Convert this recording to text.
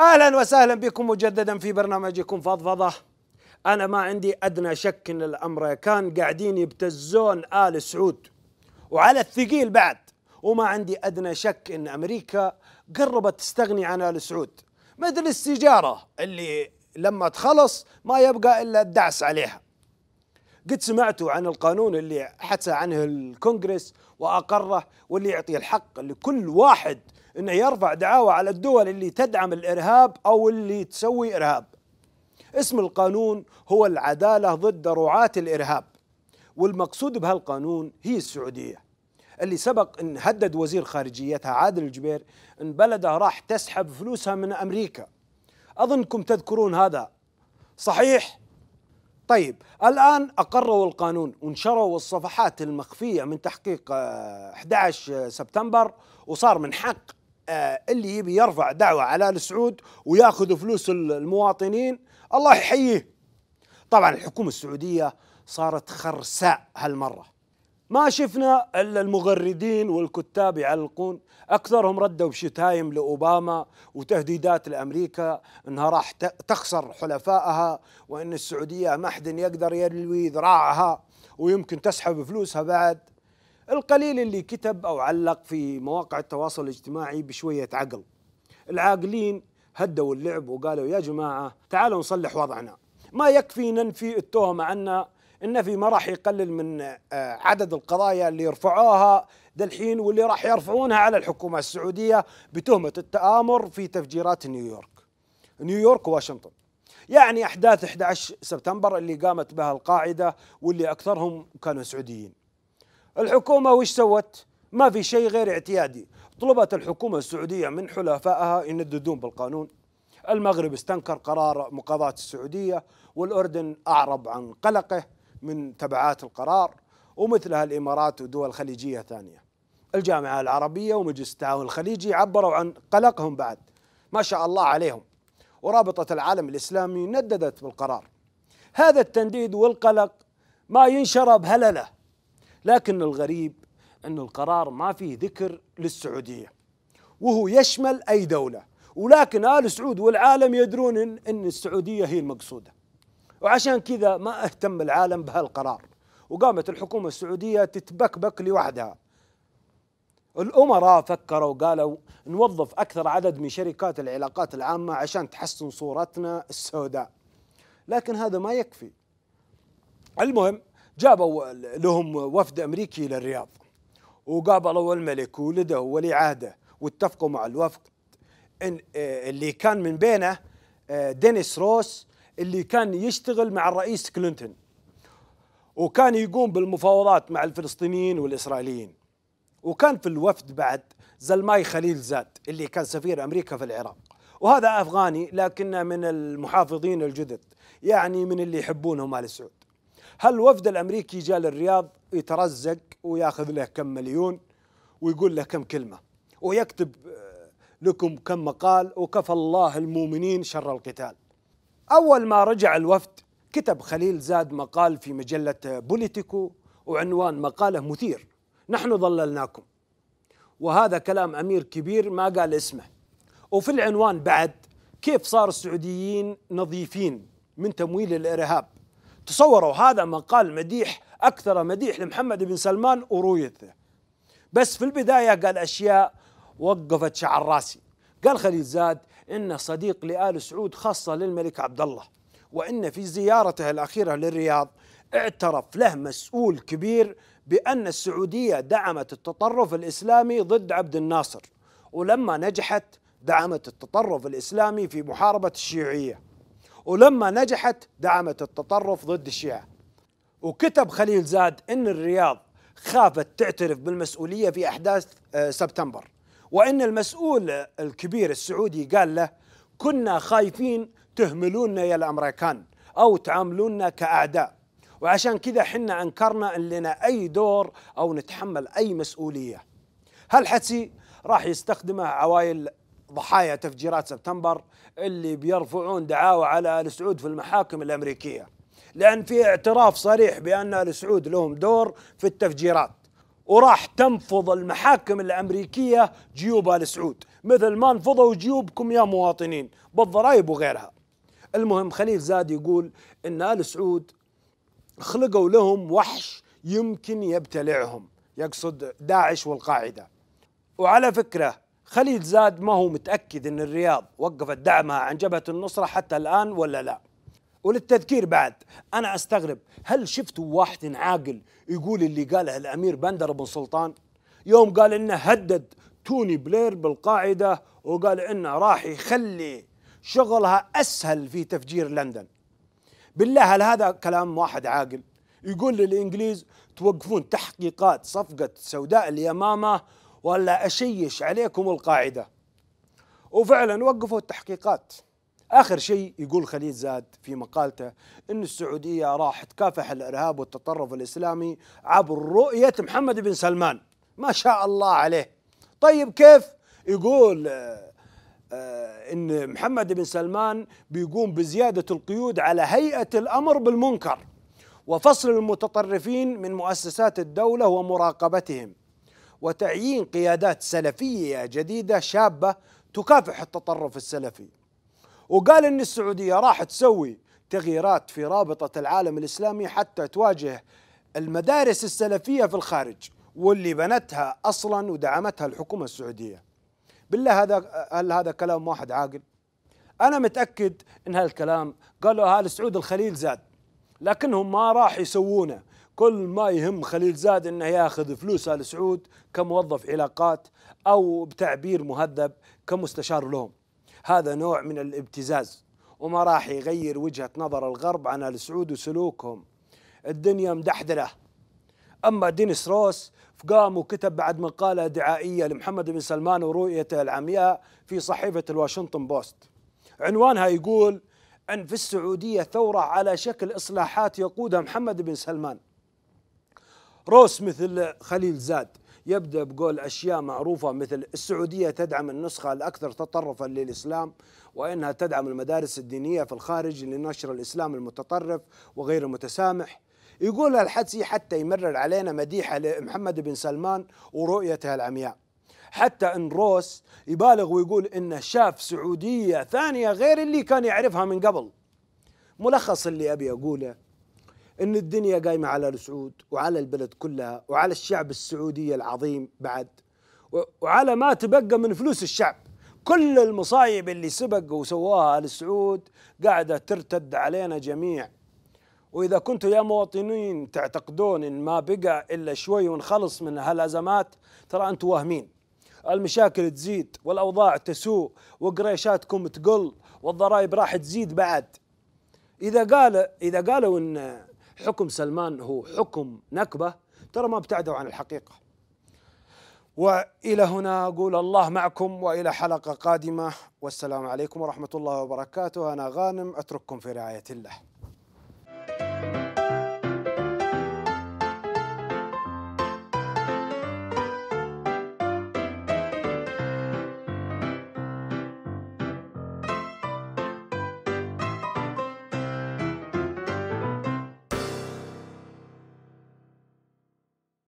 اهلا وسهلا بكم مجددا في برنامجكم فضفضه انا ما عندي ادنى شك ان الامر كان قاعدين يبتزون ال سعود وعلى الثقيل بعد وما عندي ادنى شك ان امريكا قربت تستغني عن ال سعود مثل السيجاره اللي لما تخلص ما يبقى الا الدعس عليها قد سمعتوا عن القانون اللي حكى عنه الكونغرس واقره واللي يعطي الحق لكل واحد انه يرفع دعاوى على الدول اللي تدعم الارهاب او اللي تسوي ارهاب. اسم القانون هو العداله ضد رعاة الارهاب. والمقصود بهالقانون هي السعوديه. اللي سبق ان هدد وزير خارجيتها عادل الجبير ان بلده راح تسحب فلوسها من امريكا. اظنكم تذكرون هذا. صحيح طيب الآن أقروا القانون وانشروا الصفحات المخفية من تحقيق 11 آه، آه، سبتمبر وصار من حق آه، اللي يبي يرفع دعوة على آل سعود وياخذ فلوس المواطنين الله يحييه طبعا الحكومة السعودية صارت خرساء هالمرة ما شفنا الا المغردين والكتاب يعلقون اكثرهم ردوا بشتايم لاوباما وتهديدات لامريكا انها راح تخسر حلفائها وان السعوديه ما حد يقدر يلوي ذراعها ويمكن تسحب فلوسها بعد القليل اللي كتب او علق في مواقع التواصل الاجتماعي بشويه عقل العاقلين هدوا اللعب وقالوا يا جماعه تعالوا نصلح وضعنا ما يكفي ننفي التهمه عنا النفي ما راح يقلل من آه، عدد القضايا اللي يرفعوها دالحين واللي راح يرفعونها على الحكومة السعودية بتهمة التآمر في تفجيرات نيويورك نيويورك وواشنطن يعني أحداث 11 سبتمبر اللي قامت بها القاعدة واللي أكثرهم كانوا سعوديين الحكومة وش سوت؟ ما في شيء غير اعتيادي طلبت الحكومة السعودية من حلفائها ينددون بالقانون المغرب استنكر قرار مقاضاة السعودية والأردن أعرب عن قلقه من تبعات القرار ومثلها الامارات ودول خليجيه ثانيه. الجامعه العربيه ومجلس التعاون الخليجي عبروا عن قلقهم بعد ما شاء الله عليهم ورابطه العالم الاسلامي نددت بالقرار. هذا التنديد والقلق ما ينشرب هلله لكن الغريب أن القرار ما فيه ذكر للسعودية وهو يشمل أي دولة ولكن آل سعود والعالم يدرون إن, إن السعودية هي المقصودة وعشان كذا ما اهتم العالم بهالقرار وقامت الحكومة السعودية تتبكبك لوحدها الأمراء فكروا قالوا نوظف أكثر عدد من شركات العلاقات العامة عشان تحسن صورتنا السوداء لكن هذا ما يكفي المهم جابوا لهم وفد أمريكي للرياض وقابلوا الملك وولده وولي عهده واتفقوا مع الوفد اللي كان من بينه آه، دينيس روس اللي كان يشتغل مع الرئيس كلينتون وكان يقوم بالمفاوضات مع الفلسطينيين والإسرائيليين وكان في الوفد بعد زلماي خليل زاد اللي كان سفير أمريكا في العراق وهذا أفغاني لكنه من المحافظين الجدد يعني من اللي يحبونهم آل سعود هل الوفد الأمريكي جاء للرياض يترزق وياخذ له كم مليون ويقول له كم كلمة ويكتب لكم كم مقال وكفى الله المؤمنين شر القتال أول ما رجع الوفد كتب خليل زاد مقال في مجلة بوليتيكو وعنوان مقاله مثير نحن ضللناكم وهذا كلام أمير كبير ما قال اسمه وفي العنوان بعد كيف صار السعوديين نظيفين من تمويل الإرهاب تصوروا هذا مقال مديح أكثر مديح لمحمد بن سلمان ورؤيته بس في البداية قال أشياء وقفت شعر راسي قال خليل زاد إنه صديق لآل سعود خاصة للملك عبد الله وإن في زيارته الأخيرة للرياض اعترف له مسؤول كبير بأن السعودية دعمت التطرف الإسلامي ضد عبد الناصر ولما نجحت دعمت التطرف الإسلامي في محاربة الشيوعية ولما نجحت دعمت التطرف ضد الشيعة وكتب خليل زاد أن الرياض خافت تعترف بالمسؤولية في أحداث آه، سبتمبر وان المسؤول الكبير السعودي قال له كنا خايفين تهملونا يا الامريكان او تعاملونا كاعداء وعشان كذا حنا انكرنا ان لنا اي دور او نتحمل اي مسؤوليه هالحكي راح يستخدمه عوائل ضحايا تفجيرات سبتمبر اللي بيرفعون دعاوى على ال سعود في المحاكم الامريكيه لان في اعتراف صريح بان ال سعود لهم دور في التفجيرات وراح تنفض المحاكم الأمريكية جيوب آل سعود مثل ما انفضوا جيوبكم يا مواطنين بالضرائب وغيرها المهم خليل زاد يقول ان ال سعود خلقوا لهم وحش يمكن يبتلعهم يقصد داعش والقاعده وعلى فكره خليل زاد ما هو متاكد ان الرياض وقفت دعمها عن جبهه النصره حتى الان ولا لا وللتذكير بعد انا استغرب هل شفتوا واحد عاقل يقول اللي قاله الامير بندر بن سلطان يوم قال انه هدد توني بلير بالقاعده وقال انه راح يخلي شغلها اسهل في تفجير لندن بالله هل هذا كلام واحد عاقل يقول للانجليز توقفون تحقيقات صفقه سوداء اليمامه ولا اشيش عليكم القاعده وفعلا وقفوا التحقيقات آخر شيء يقول خليل زاد في مقالته أن السعودية راح تكافح الإرهاب والتطرف الإسلامي عبر رؤية محمد بن سلمان ما شاء الله عليه طيب كيف يقول آه، آه، أن محمد بن سلمان بيقوم بزيادة القيود على هيئة الأمر بالمنكر وفصل المتطرفين من مؤسسات الدولة ومراقبتهم وتعيين قيادات سلفية جديدة شابة تكافح التطرف السلفي وقال ان السعوديه راح تسوي تغييرات في رابطه العالم الاسلامي حتى تواجه المدارس السلفيه في الخارج واللي بنتها اصلا ودعمتها الحكومه السعوديه. بالله هذا هل هذا كلام واحد عاقل؟ انا متاكد ان هالكلام قالوا اهل سعود الخليل زاد لكنهم ما راح يسوونه كل ما يهم خليل زاد انه ياخذ فلوس ال سعود كموظف علاقات او بتعبير مهذب كمستشار لهم هذا نوع من الابتزاز وما راح يغير وجهة نظر الغرب عن السعود وسلوكهم الدنيا مدحدرة أما دينيس روس فقام وكتب بعد مقالة دعائية لمحمد بن سلمان ورؤيته العمياء في صحيفة الواشنطن بوست عنوانها يقول أن في السعودية ثورة على شكل إصلاحات يقودها محمد بن سلمان روس مثل خليل زاد يبدأ بقول أشياء معروفة مثل السعودية تدعم النسخة الأكثر تطرفا للإسلام وإنها تدعم المدارس الدينية في الخارج لنشر الإسلام المتطرف وغير المتسامح يقول الحدسي حتى يمرر علينا مديحة لمحمد بن سلمان ورؤيته العمياء حتى ان روس يبالغ ويقول انه شاف سعوديه ثانيه غير اللي كان يعرفها من قبل ملخص اللي ابي اقوله ان الدنيا قايمه على السعود وعلى البلد كلها وعلى الشعب السعودي العظيم بعد وعلى ما تبقى من فلوس الشعب كل المصايب اللي سبق وسواها ال سعود قاعده ترتد علينا جميع واذا كنتوا يا مواطنين تعتقدون ان ما بقى الا شوي ونخلص من هالازمات ترى انتم واهمين المشاكل تزيد والاوضاع تسوء وقريشاتكم تقل والضرائب راح تزيد بعد اذا قال اذا قالوا ان حكم سلمان هو حكم نكبة ترى ما ابتعدوا عن الحقيقة وإلى هنا أقول الله معكم وإلى حلقة قادمة والسلام عليكم ورحمة الله وبركاته أنا غانم أترككم في رعاية الله